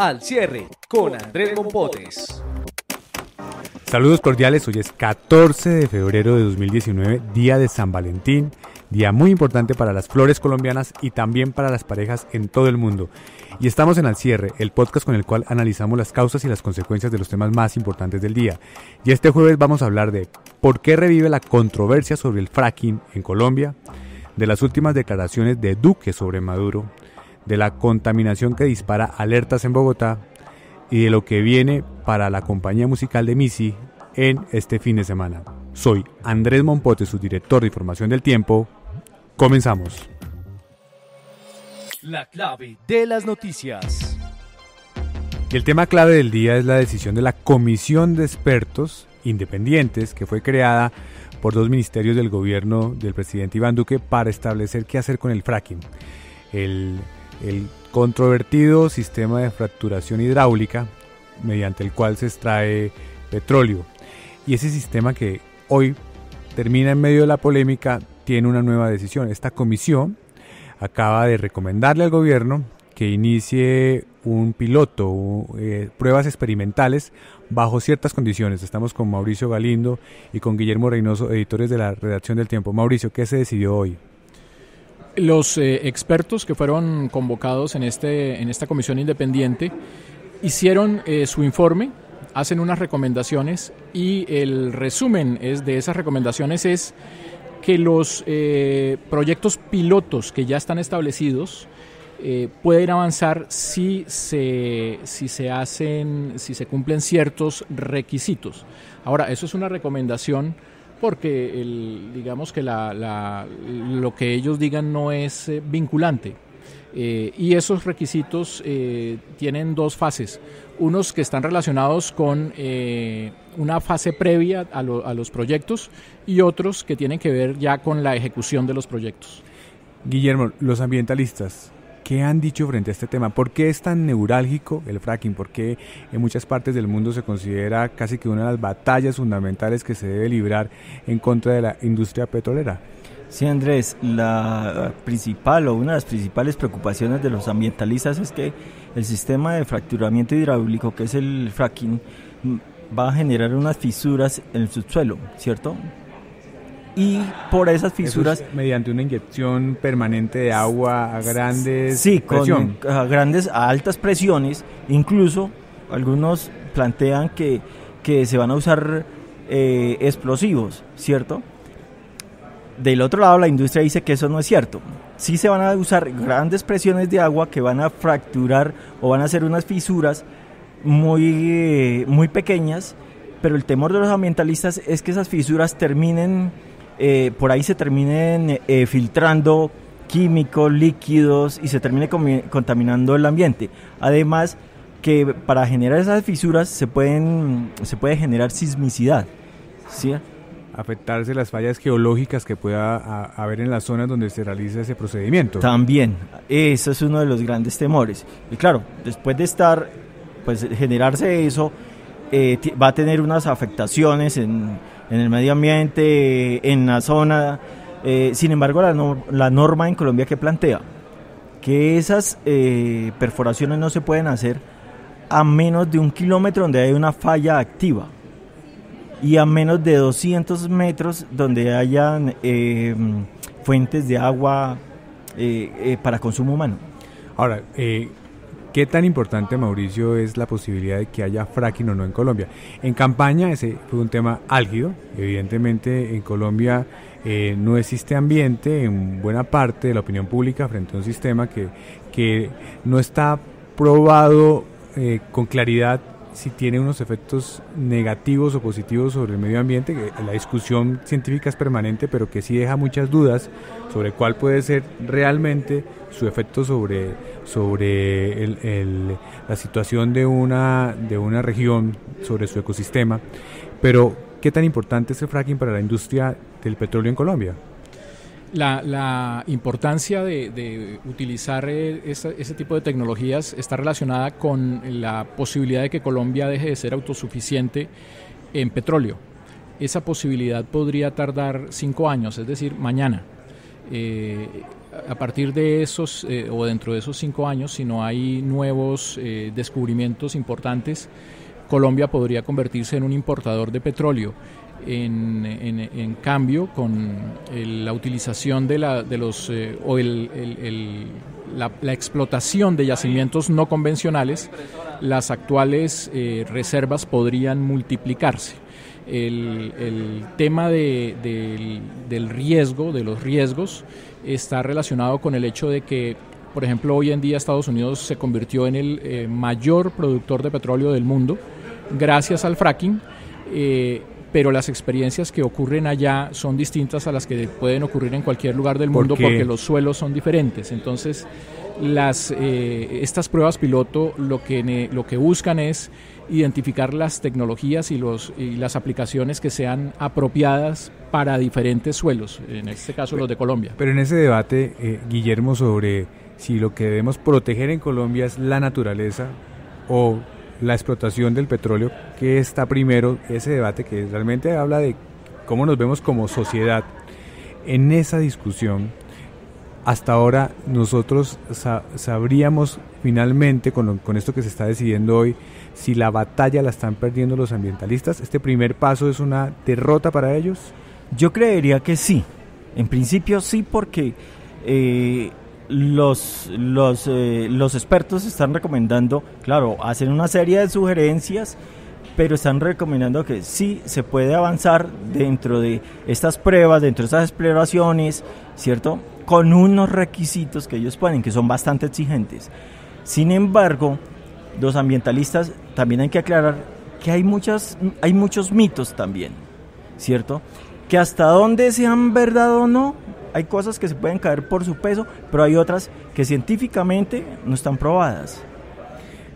Al cierre con Andrés Mompotes. Saludos cordiales, hoy es 14 de febrero de 2019, día de San Valentín, día muy importante para las flores colombianas y también para las parejas en todo el mundo. Y estamos en Al Cierre, el podcast con el cual analizamos las causas y las consecuencias de los temas más importantes del día. Y este jueves vamos a hablar de por qué revive la controversia sobre el fracking en Colombia, de las últimas declaraciones de Duque sobre Maduro, de la contaminación que dispara alertas en Bogotá y de lo que viene para la compañía musical de MISI en este fin de semana. Soy Andrés Monpote, su director de información del tiempo. Comenzamos. La clave de las noticias. el tema clave del día es la decisión de la Comisión de Expertos Independientes que fue creada por dos ministerios del gobierno del presidente Iván Duque para establecer qué hacer con el fracking. El el controvertido sistema de fracturación hidráulica mediante el cual se extrae petróleo. Y ese sistema que hoy termina en medio de la polémica tiene una nueva decisión. Esta comisión acaba de recomendarle al gobierno que inicie un piloto, eh, pruebas experimentales bajo ciertas condiciones. Estamos con Mauricio Galindo y con Guillermo Reynoso, editores de la redacción del Tiempo. Mauricio, ¿qué se decidió hoy? los eh, expertos que fueron convocados en, este, en esta comisión independiente hicieron eh, su informe, hacen unas recomendaciones y el resumen de esas recomendaciones es que los eh, proyectos pilotos que ya están establecidos pueden avanzar si se, si se hacen, si se cumplen ciertos requisitos. Ahora, eso es una recomendación porque el, digamos que lo que ellos digan no es eh, vinculante. Eh, y esos requisitos eh, tienen dos fases. Unos que están relacionados con una fase previa a, a los proyectos y otros que tienen que ver ya con la ejecución de los proyectos. Guillermo, los ambientalistas, ¿Qué han dicho frente a este tema? ¿Por qué es tan neurálgico el fracking? ¿Por qué en muchas partes del mundo se considera casi que una de las batallas fundamentales que se debe librar en contra de la industria petrolera? Sí, Andrés, la principal o una de las principales preocupaciones de los ambientalistas es que el sistema de fracturamiento hidráulico, que es el fracking, va a generar unas fisuras en el subsuelo, ¿cierto? y por esas fisuras mediante una inyección permanente de agua a grandes sí a grandes a altas presiones incluso algunos plantean que, se van a usar eh, explosivos cierto del otro lado la industria dice que eso no es cierto sí se van a usar grandes presiones de agua que van a fracturar o van a hacer unas fisuras muy eh, muy pequeñas pero el temor de los ambientalistas es que esas fisuras terminen eh, por ahí se terminen eh, filtrando químicos, líquidos y se termine contaminando el ambiente. Además, que para generar esas fisuras se, pueden, se puede generar sismicidad. ¿sí? afectarse las fallas geológicas que pueda haber en las zonas donde se realiza ese procedimiento. También, Eso es uno de los grandes temores. Y claro, después de estar, pues generarse eso, eh, va a tener unas afectaciones en, en el medio ambiente, en la zona. Eh, sin embargo, la, norma en Colombia que plantea que esas eh, perforaciones no se pueden hacer a menos de un kilómetro donde hay una falla activa y a menos de 200 metros donde hayan eh, fuentes de agua para consumo humano. Ahora, ¿Qué tan importante, Mauricio, es la posibilidad de que haya fracking o no en Colombia? En campaña ese fue un tema álgido. Evidentemente en Colombia eh, no existe ambiente en buena parte de la opinión pública frente a un sistema que, que no está probado eh, con claridad si tiene unos efectos negativos o positivos sobre el medio ambiente, que la discusión científica es permanente, pero que sí deja muchas dudas sobre cuál puede ser realmente su efecto sobre, sobre la situación de una, de una región, sobre su ecosistema. Pero, ¿qué tan importante es el fracking para la industria del petróleo en Colombia? La, importancia de, utilizar eh, ese tipo de tecnologías está relacionada con la posibilidad de que Colombia deje de ser autosuficiente en petróleo. Esa posibilidad podría tardar cinco años, es decir, mañana. Eh, a partir de esos eh, o dentro de esos cinco años, si no hay nuevos descubrimientos importantes, Colombia podría convertirse en un importador de petróleo en, cambio, con eh, la utilización de, la, de los eh, o el, la, explotación de yacimientos no convencionales, las actuales eh, reservas podrían multiplicarse. El, tema de, del riesgo, de los riesgos, está relacionado con el hecho de que, por ejemplo, hoy en día Estados Unidos se convirtió en el mayor productor de petróleo del mundo gracias al fracking pero las experiencias que ocurren allá son distintas a las que pueden ocurrir en cualquier lugar del mundo porque los suelos son diferentes. Entonces, las, eh, estas pruebas piloto lo que, lo que buscan es identificar las tecnologías y, los, y las aplicaciones que sean apropiadas para diferentes suelos, en este caso los de Colombia. Pero en ese debate, eh, Guillermo, sobre si lo que debemos proteger en Colombia es la naturaleza o la explotación del petróleo, que está primero ese debate que realmente habla de cómo nos vemos como sociedad. En esa discusión, hasta ahora nosotros sabríamos finalmente, con, esto que se está decidiendo hoy, si la batalla la están perdiendo los ambientalistas. ¿Este primer paso es una derrota para ellos? Yo creería que sí. En principio sí, porque eh, los, eh, los, expertos están recomendando, claro, hacen una serie de sugerencias, pero están recomendando que sí se puede avanzar dentro de estas pruebas, dentro de estas exploraciones, ¿cierto? Con unos requisitos que ellos ponen, que son bastante exigentes. Sin embargo, los ambientalistas también hay que aclarar que hay, muchas, hay muchos mitos también, ¿cierto? Que hasta dónde sean verdad o no, hay cosas que se pueden caer por su peso, pero hay otras que científicamente no están probadas.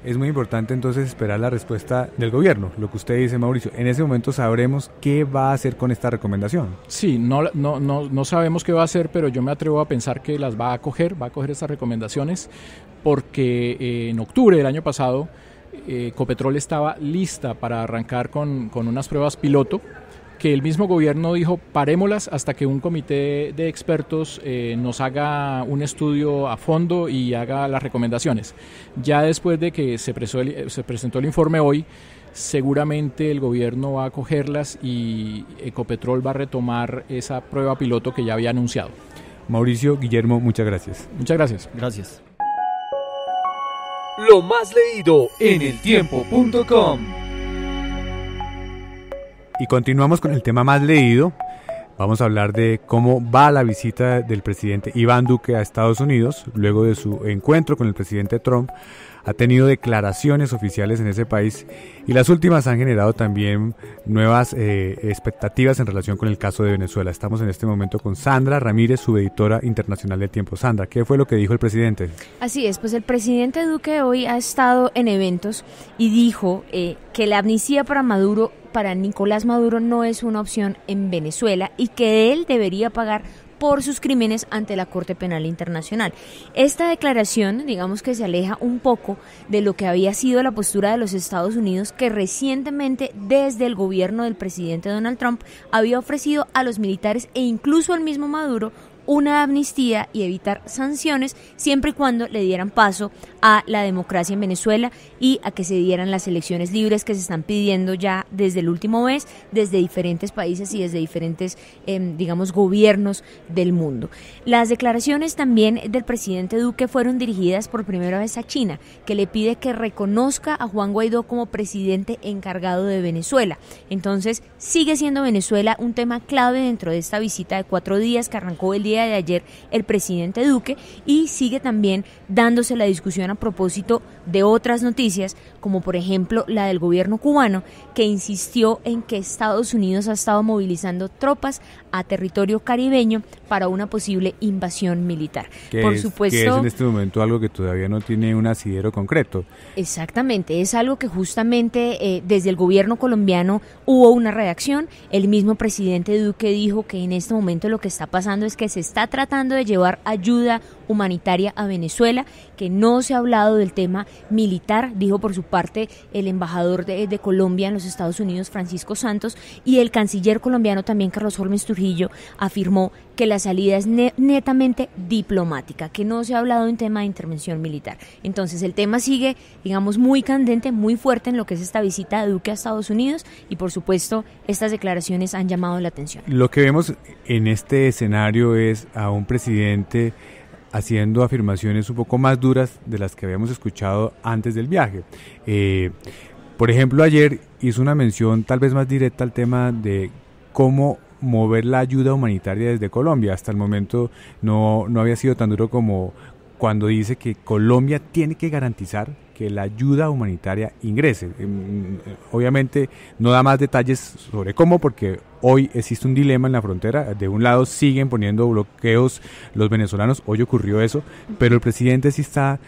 Es muy importante entonces esperar la respuesta del gobierno, lo que usted dice, Mauricio. En ese momento sabremos qué va a hacer con esta recomendación. Sí, no, no, no, sabemos qué va a hacer, pero yo me atrevo a pensar que las va a coger, va a coger estas recomendaciones, porque eh, en octubre del año pasado eh, Copetrol estaba lista para arrancar con, con unas pruebas piloto que el mismo gobierno dijo parémolas hasta que un comité de expertos eh, nos haga un estudio a fondo y haga las recomendaciones. Ya después de que se, presentó el informe hoy, seguramente el gobierno va a cogerlas y Ecopetrol va a retomar esa prueba piloto que ya había anunciado. Mauricio, Guillermo, muchas gracias. Muchas gracias. Gracias. Lo más leído en eltiempo.com. Y continuamos con el tema más leído. Vamos a hablar de cómo va la visita del presidente Iván Duque a Estados Unidos luego de su encuentro con el presidente Trump ha tenido declaraciones oficiales en ese país y las últimas han generado también nuevas eh, expectativas en relación con el caso de Venezuela. Estamos en este momento con Sandra Ramírez, subeditora internacional del Tiempo. Sandra, ¿qué fue lo que dijo el presidente? Así es, pues el presidente Duque hoy ha estado en eventos y dijo eh, que la amnistía para Maduro para Nicolás Maduro no es una opción en Venezuela y que él debería pagar por sus crímenes ante la Corte Penal Internacional. Esta declaración, digamos que se aleja un poco de lo que había sido la postura de los Estados Unidos que recientemente desde el gobierno del presidente Donald Trump había ofrecido a los militares e incluso al mismo Maduro una amnistía y evitar sanciones siempre y cuando le dieran paso a la democracia en Venezuela y a que se dieran las elecciones libres que se están pidiendo ya desde el último mes, desde diferentes países y desde diferentes, em, digamos, gobiernos del mundo. Las declaraciones también del presidente Duque fueron dirigidas por primera vez a China, que le pide que reconozca a Juan Guaidó como presidente encargado de Venezuela. Entonces, sigue siendo Venezuela un tema clave dentro de esta visita de cuatro días que arrancó el día de ayer el presidente Duque y sigue también dándose la discusión a propósito de otras noticias, como por ejemplo la del gobierno cubano, que insistió en que Estados Unidos ha estado movilizando tropas a territorio caribeño para una posible invasión militar. Que Por es, supuesto, en este momento algo que todavía no tiene un asidero concreto. Exactamente, es algo que justamente eh, desde el gobierno colombiano hubo una reacción, El mismo presidente Duque dijo que en este momento lo que está pasando es que se está tratando de llevar ayuda humanitaria a Venezuela, que no se ha hablado del tema militar, dijo por su parte el embajador de, Colombia en los Estados Unidos, Francisco Santos, y el canciller colombiano también, Carlos Holmes afirmó que la salida es netamente diplomática, que no se ha hablado de un tema de intervención militar. Entonces el tema sigue, digamos, muy candente, muy fuerte en lo que es esta visita de Duque a Estados Unidos y por supuesto estas declaraciones han llamado la atención. Lo que vemos en este escenario es a un presidente haciendo afirmaciones un poco más duras de las que habíamos escuchado antes del viaje. Eh, por ejemplo, ayer hizo una mención tal vez más directa al tema de cómo mover la ayuda humanitaria desde Colombia. Hasta el momento no, no había sido tan duro como cuando dice que Colombia tiene que garantizar que la ayuda humanitaria ingrese. Em, em, obviamente no da más detalles sobre cómo, porque hoy existe un dilema en la frontera. De un lado siguen poniendo bloqueos los venezolanos, hoy ocurrió eso, pero el presidente sí está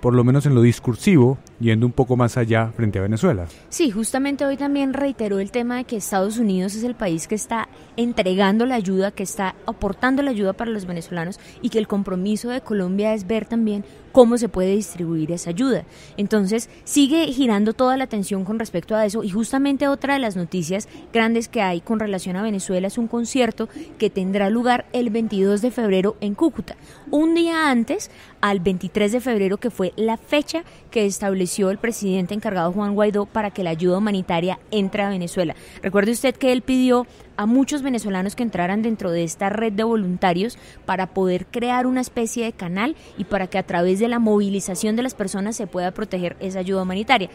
por lo menos en lo discursivo, yendo un poco más allá frente a Venezuela. Sí, justamente hoy también reiteró el tema de que Estados Unidos es el país que está entregando la ayuda, que está aportando la ayuda para los venezolanos y que el compromiso de Colombia es ver también cómo se puede distribuir esa ayuda. Entonces, sigue girando toda la atención con respecto a eso y justamente otra de las noticias grandes que hay con relación a Venezuela es un concierto que tendrá lugar el 22 de febrero en Cúcuta. Un día antes, al 23 de febrero, que fue la fecha que estableció el presidente encargado Juan Guaidó para que la ayuda humanitaria entre a Venezuela. Recuerde usted que él pidió a muchos venezolanos que entraran dentro de esta red de voluntarios para poder crear una especie de canal y para que a través de la movilización de las personas se pueda proteger esa ayuda humanitaria.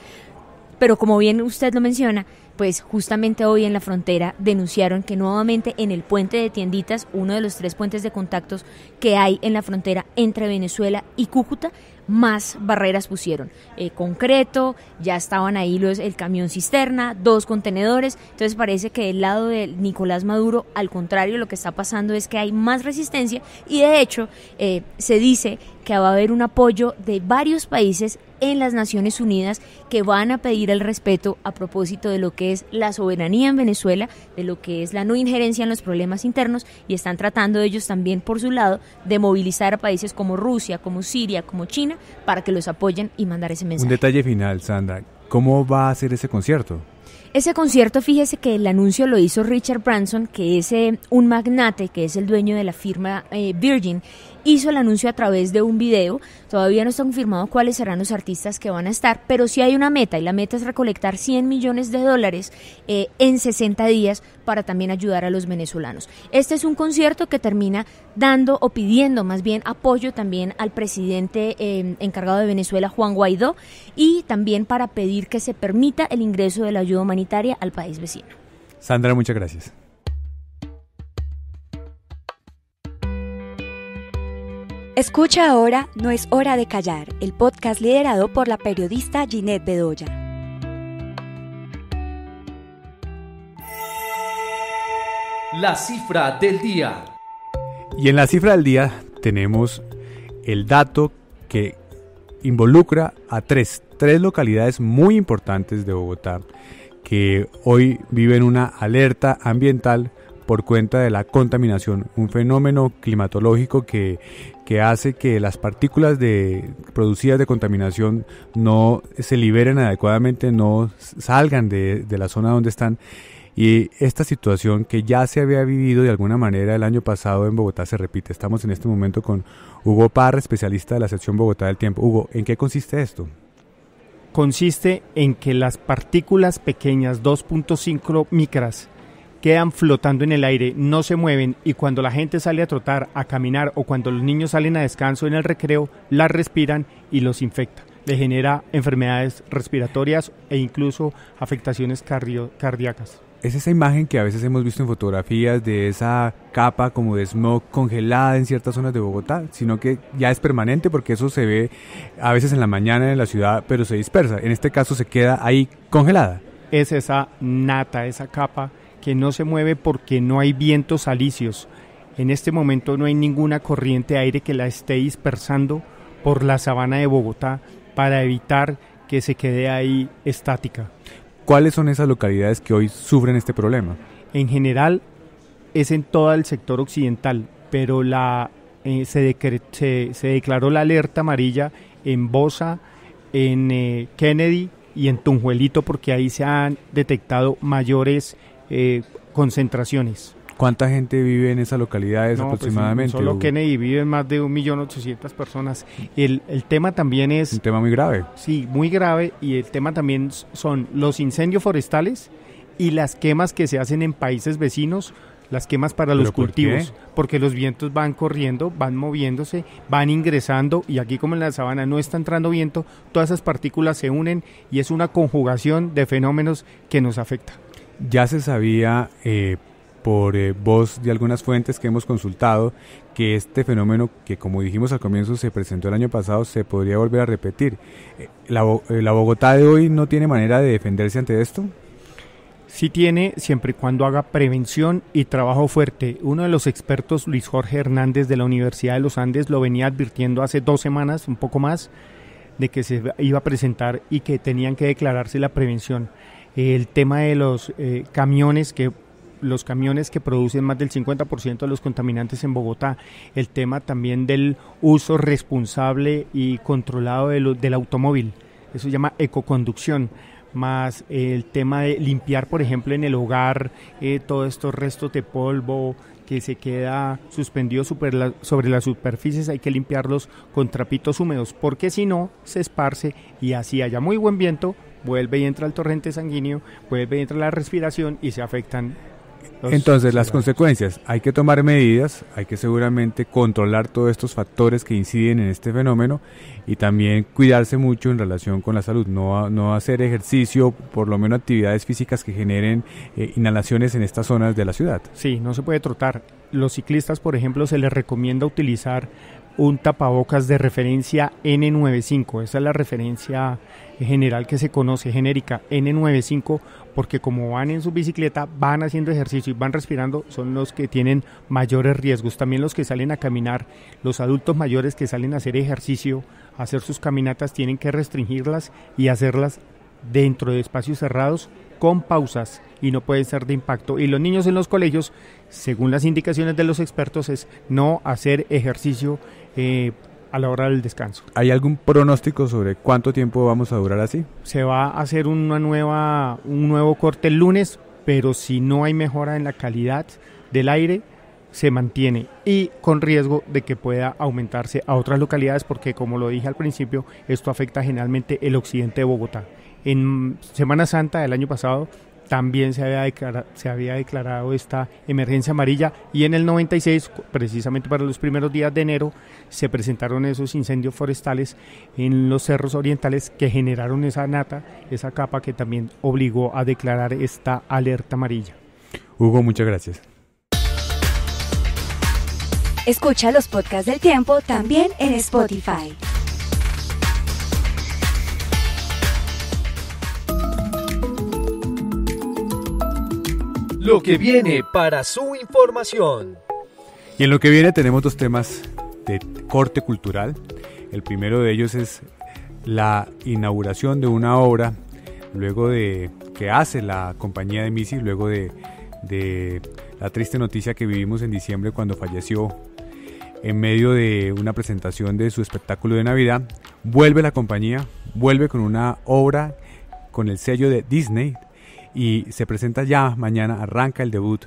Pero como bien usted lo menciona, pues justamente hoy en la frontera denunciaron que nuevamente en el puente de tienditas, uno de los tres puentes de contactos que hay en la frontera entre Venezuela y Cúcuta, más barreras pusieron. Eh, concreto, ya estaban ahí los, el camión cisterna, dos contenedores. Entonces parece que del lado de Nicolás Maduro, al contrario, lo que está pasando es que hay más resistencia y de hecho eh, se dice que va a haber un apoyo de varios países en las Naciones Unidas que van a pedir el respeto a propósito de lo que es la soberanía en Venezuela, de lo que es la no injerencia en los problemas internos y están tratando ellos también por su lado de movilizar a países como Rusia, como Siria, como China para que los apoyen y mandar ese mensaje. Un detalle final, Sandra, ¿cómo va a ser ese concierto? Ese concierto, fíjese que el anuncio lo hizo Richard Branson, que es eh, un magnate, que es el dueño de la firma eh, Virgin, hizo el anuncio a través de un video. Todavía no está confirmado cuáles serán los artistas que van a estar, pero sí hay una meta y la meta es recolectar 100 millones de dólares eh, en 60 días para también ayudar a los venezolanos. Este es un concierto que termina dando o pidiendo más bien apoyo también al presidente eh, encargado de Venezuela, Juan Guaidó, y también para pedir que se permita el ingreso de la ayuda humanitaria al país vecino. Sandra, muchas gracias. Escucha ahora No es hora de callar, el podcast liderado por la periodista Ginette Bedoya. La cifra del día. Y en la cifra del día tenemos el dato que involucra a tres, tres localidades muy importantes de Bogotá que hoy viven una alerta ambiental por cuenta de la contaminación, un fenómeno climatológico que, hace que las partículas de, producidas de contaminación no se liberen adecuadamente, no salgan de, de la zona donde están. Y esta situación que ya se había vivido de alguna manera el año pasado en Bogotá se repite. Estamos en este momento con Hugo Parra, especialista de la sección Bogotá del Tiempo. Hugo, ¿en qué consiste esto? Consiste en que las partículas pequeñas, 2.5 micras, quedan flotando en el aire, no se mueven y cuando la gente sale a trotar, a caminar o cuando los niños salen a descanso en el recreo, las respiran y los infecta. Le genera enfermedades respiratorias e incluso afectaciones cardíacas. Es esa imagen que a veces hemos visto en fotografías de esa capa como de smog congelada en ciertas zonas de Bogotá, sino que ya es permanente porque eso se ve a veces en la mañana en la ciudad, pero se dispersa. En este caso se queda ahí congelada. Es esa nata, esa capa que no se mueve porque no hay vientos alicios. En este momento no hay ninguna corriente de aire que la esté dispersando por la sabana de Bogotá para evitar que se quede ahí estática. ¿Cuáles son esas localidades que hoy sufren este problema? En general es en todo el sector occidental, pero la, eh, se, declaró la alerta amarilla en Bosa, en eh, Kennedy y en Tunjuelito porque ahí se han detectado mayores eh, concentraciones. ¿Cuánta gente vive en esas localidades pues, Es aproximadamente? solo Kennedy vive más de 1.800.000 personas. El, tema también es... Un tema muy grave. Sí, muy grave. Y el tema también son los incendios forestales y las quemas que se hacen en países vecinos, las quemas para los cultivos. Porque los vientos van corriendo, van moviéndose, van ingresando. Y aquí como en la sabana no está entrando viento, todas esas partículas se unen y es una conjugación de fenómenos que nos afecta ya se sabía eh, por eh, voz de algunas fuentes que hemos consultado que este fenómeno que como dijimos al comienzo se presentó el año pasado se podría volver a repetir. Eh, ¿La, la Bogotá de hoy no tiene manera de defenderse ante esto? Sí tiene, siempre y cuando haga prevención y trabajo fuerte. Uno de los expertos, Luis Jorge Hernández de la Universidad de los Andes, lo venía advirtiendo hace dos semanas, un poco más, de que se iba a presentar y que tenían que declararse la prevención el tema de los eh, camiones que los camiones que producen más del 50% de los contaminantes en Bogotá, el tema también del uso responsable y controlado del automóvil, eso se llama ecoconducción, más el tema de limpiar, por ejemplo, en el hogar eh, todos estos restos de polvo que se queda suspendido sobre las superficies, hay que limpiarlos con trapitos húmedos, porque si no, se esparce y así haya muy buen viento, vuelve y entra el torrente sanguíneo, vuelve y entra la respiración y se afectan. Entonces, las consecuencias, hay que tomar medidas, hay que seguramente controlar todos estos factores que inciden en este fenómeno y también cuidarse mucho en relación con la salud, no, no hacer ejercicio, por lo menos actividades físicas que generen eh, inhalaciones en estas zonas de la ciudad. Sí, no se puede trotar. Los ciclistas, por ejemplo, se les recomienda utilizar un tapabocas de referencia N95. Esa es la referencia general que se conoce, genérica N95, porque como van en su bicicleta, van haciendo ejercicio y van respirando, son los que tienen mayores riesgos. También los que salen a caminar, los adultos mayores que salen a hacer ejercicio, hacer sus caminatas, tienen que restringirlas y hacerlas dentro de espacios cerrados con pausas y no pueden ser de impacto. Y los niños en los colegios, según las indicaciones de los expertos, es no hacer ejercicio eh, a la hora del descanso. ¿Hay algún pronóstico sobre cuánto tiempo vamos a durar así? Se va a hacer una nueva, un nuevo corte el lunes, pero si no hay mejora en la calidad del aire, se mantiene y con riesgo de que pueda aumentarse a otras localidades porque como lo dije al principio, esto afecta generalmente el occidente de Bogotá. En Semana Santa del año pasado también se había, declarado, esta emergencia amarilla y en el 96, precisamente para los primeros días de enero, se presentaron esos incendios forestales en los cerros orientales que generaron esa nata, esa capa que también obligó a declarar esta alerta amarilla. Hugo, muchas gracias. Escucha los podcasts del tiempo también en Spotify. lo que viene para su información. Y en lo que viene tenemos dos temas de corte cultural. El primero de ellos es la inauguración de una obra luego de que hace la compañía de Missy, luego de, de la triste noticia que vivimos en diciembre cuando falleció en medio de una presentación de su espectáculo de Navidad, vuelve la compañía, vuelve con una obra con el sello de Disney, y se presenta ya mañana, arranca el debut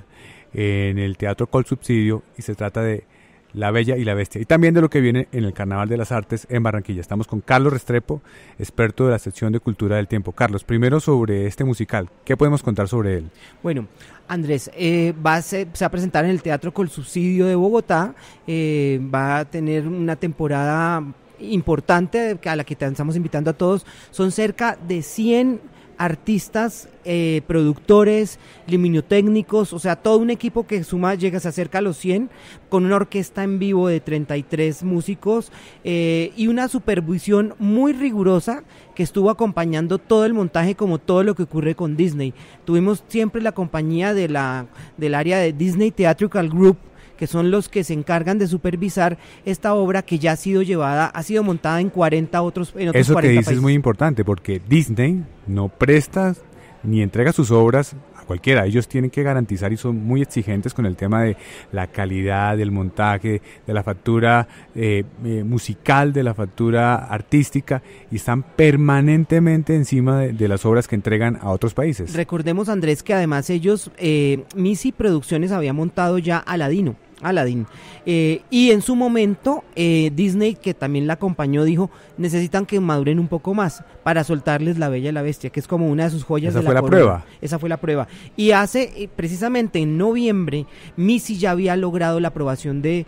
eh, en el Teatro Col Subsidio y se trata de La Bella y la Bestia y también de lo que viene en el Carnaval de las Artes en Barranquilla. Estamos con Carlos Restrepo, experto de la sección de Cultura del Tiempo. Carlos, primero sobre este musical, ¿qué podemos contar sobre él? Bueno, Andrés, eh, va a se va a presentar en el Teatro Col Subsidio de Bogotá, eh, va a tener una temporada importante a la que te estamos invitando a todos. Son cerca de 100 artistas, eh, productores, liminotécnicos, o sea, todo un equipo que suma, llega, se cerca de los 100, con una orquesta en vivo de 33 músicos eh, y una supervisión muy rigurosa que estuvo acompañando todo el montaje como todo lo que ocurre con Disney. Tuvimos siempre la compañía de la, del área de Disney Theatrical Group que son los que se encargan de supervisar esta obra que ya ha sido llevada, ha sido montada en 40 otros, en otros Eso que es muy importante porque Disney no presta ni entrega sus obras cualquiera. Ellos tienen que garantizar y son muy exigentes con el tema de la calidad del montaje, de la factura eh, eh, musical, de la factura artística y están permanentemente encima de, las obras que entregan a otros países. Recordemos, Andrés, que además ellos, eh, Misi Producciones había montado ya Aladino Aladdin. Eh, y en su momento, eh, Disney, que también la acompañó, dijo, necesitan que maduren un poco más para soltarles La Bella y la Bestia, que es como una de sus joyas. Esa fue la, prueba. Esa fue la prueba. Y hace, eh, precisamente en noviembre, Missy ya había logrado la aprobación de,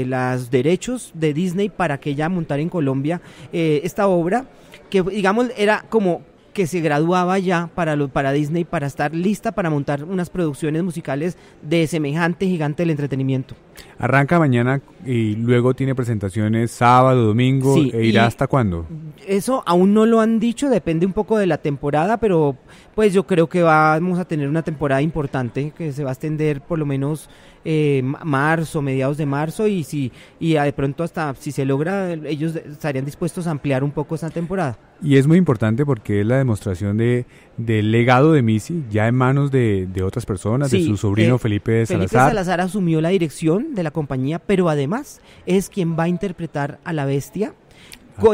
los derechos de Disney para que ella montara en Colombia esta obra que digamos era como que se graduaba ya para, lo, para Disney para estar lista para montar unas producciones musicales de semejante gigante del entretenimiento. Arranca mañana y luego tiene presentaciones sábado, domingo, e irá hasta cuándo? eso aún no lo han dicho, depende un poco de la temporada, pero pues yo creo que vamos a tener una temporada importante que se va a extender por lo menos eh, marzo, mediados de marzo y si y de pronto hasta si se logra ellos estarían dispuestos a ampliar un poco esa temporada. Y es muy importante porque es la demostración de del legado de Missy, ya en manos de, otras personas, de su sobrino eh, Felipe Salazar. Felipe Salazar asumió la dirección de la compañía, pero además es quien va a interpretar a la bestia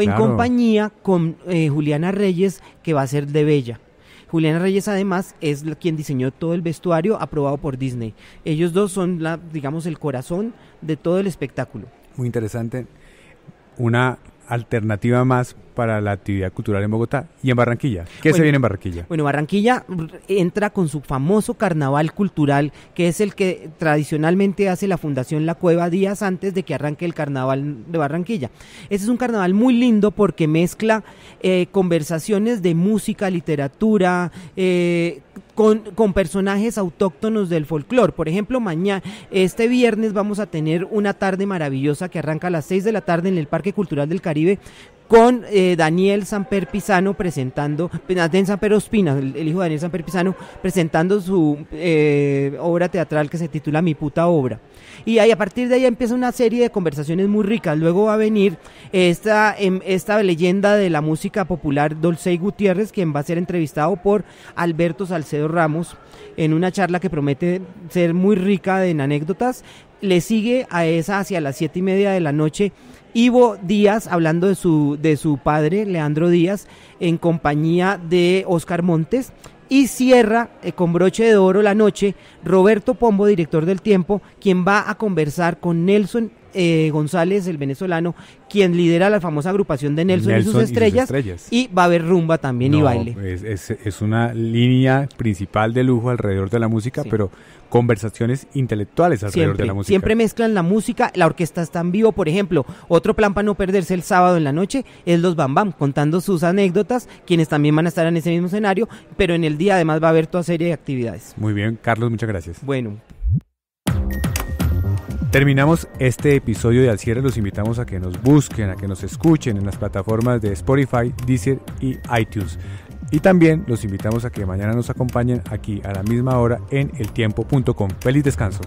en compañía con eh, Juliana Reyes, que va a ser de Bella. Juliana Reyes además es quien diseñó todo el vestuario aprobado por Disney. Ellos dos son, la, digamos, el corazón de todo el espectáculo. Muy interesante. Una alternativa más para la actividad cultural en Bogotá y en Barranquilla. ¿Qué se viene en Barranquilla? Bueno, Barranquilla entra con su famoso carnaval cultural, que es el que tradicionalmente hace la Fundación La Cueva días antes de que arranque el carnaval de Barranquilla. Ese es un carnaval muy lindo porque mezcla eh, conversaciones de música, literatura, eh, con, personajes autóctonos del folclore. Por ejemplo, mañana, este viernes vamos a tener una tarde maravillosa que arranca a las 6 de la tarde en el Parque Cultural del Caribe con eh, Daniel Samper Pizano presentando, Samper Ospina, el, hijo de Daniel Samper Pisano presentando su eh, obra teatral que se titula Mi puta obra. Y ahí a partir de ahí empieza una serie de conversaciones muy ricas. Luego va a venir esta, em, esta leyenda de la música popular Dolcey Gutiérrez, quien va a ser entrevistado por Alberto Salcedo Ramos en una charla que promete ser muy rica en anécdotas. Le sigue a esa hacia las siete y media de la noche Ivo Díaz, hablando de su, de su padre, Leandro Díaz, en compañía de Oscar Montes. Y cierra eh, con broche de oro la noche Roberto Pombo, director del Tiempo, quien va a conversar con Nelson eh, González, el venezolano, quien lidera la famosa agrupación de Nelson, y, sus estrellas, y, va a haber rumba también y baile. Es, una línea principal de lujo alrededor de la música, pero conversaciones intelectuales alrededor de la música. Siempre mezclan la música, la orquesta está en vivo, por ejemplo. Otro plan para no perderse el sábado en la noche es los Bam Bam, contando sus anécdotas, quienes también van a estar en ese mismo escenario, pero en el día además va a haber toda serie de actividades. Muy bien, Carlos, muchas gracias. Bueno. Terminamos este episodio de Al Cierre. Los invitamos a que nos busquen, a que nos escuchen en las plataformas de Spotify, Deezer y iTunes. Y también los invitamos a que mañana nos acompañen aquí a la misma hora en eltiempo.com. Feliz descanso.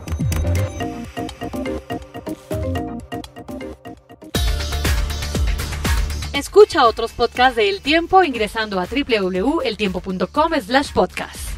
Escucha otros podcasts de El Tiempo ingresando a www.eltiempo.com slash podcast.